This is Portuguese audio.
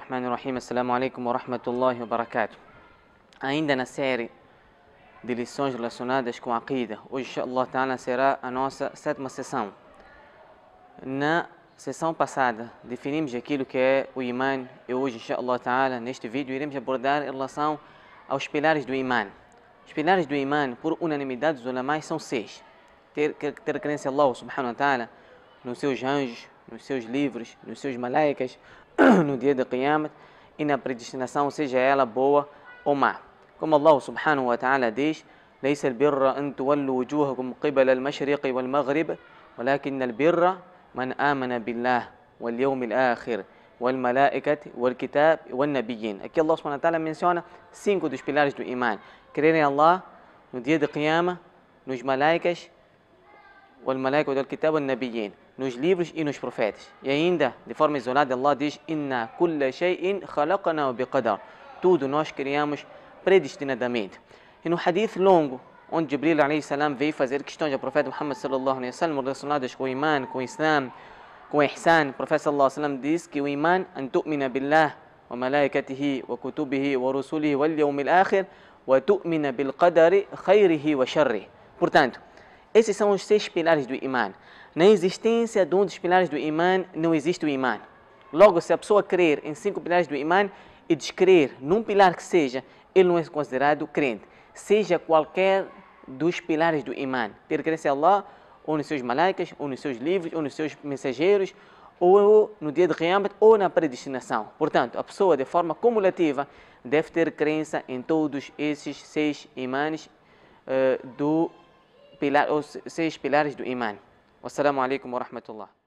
Bismillahirrahmanirrahim. Assalamu alaikum wa rahmatullahi wa barakatuh. Ainda na série de lições relacionadas com a Aqida, hoje, inshallah ta'ala, será a nossa sétima sessão. Na sessão passada, definimos aquilo que é o Iman e hoje, inshallah ta'ala, neste vídeo, iremos abordar em relação aos pilares do Iman. Os pilares do Iman, por unanimidade dos ulamais, são seis. Ter, ter crença em Allah subhanahu wa ta'ala, nos seus anjos, nos seus livros, nos seus malaicas, no dia da Qiyamah e na predestinação, seja ela boa ou má. Como Allah subhanahu wa ta'ala diz, ليس البر أن تولوا وجوهكم قبل المشرق والمغرب ولكن البر من آمن بالله واليوم الآخر والملائكة والكتاب والنبيين Aqui Allah subhanahu wa ta'ala menciona cinco dos pilares do Iman. Crer em Allah, no dia da Qiyamah, nos malaicas, والملائكه ودول الكتاب والنبيين نوش ليبرش اي نوش بروفيتش يا ايندا دي فورم زولاد الله ديش ان كل شيء خلقنا بقدر تو دو نوش كريامش بريدش دينا داميد انه حديث لونج اون جبريل عليه السلام في فازير كشتون بروفيت محمد صلى الله عليه وسلم الرسول الله ديش كو ايمان كو اسلام صلى الله عليه وسلم ديس كو ايمان ان تؤمن بالله وملائكته وكتبه ورسله واليوم الاخر وتؤمن بالقدر خيره وشره بورتانتو Esses são os seis pilares do Iman. Na existência de um dos pilares do Iman, não existe o Iman. Logo, se a pessoa crer em cinco pilares do Iman e descrer num pilar que seja, ele não é considerado crente. Seja qualquer dos pilares do Iman. Ter crença em Allah, ou nos seus malaikas, ou nos seus livros, ou nos seus mensageiros, ou no dia de Qiyamah, ou na predestinação. Portanto, a pessoa, de forma cumulativa, deve ter crença em todos esses seis imanes uh, eh, do pilar, oh, seis pilares do iman. Wassalamualaikum warahmatullahi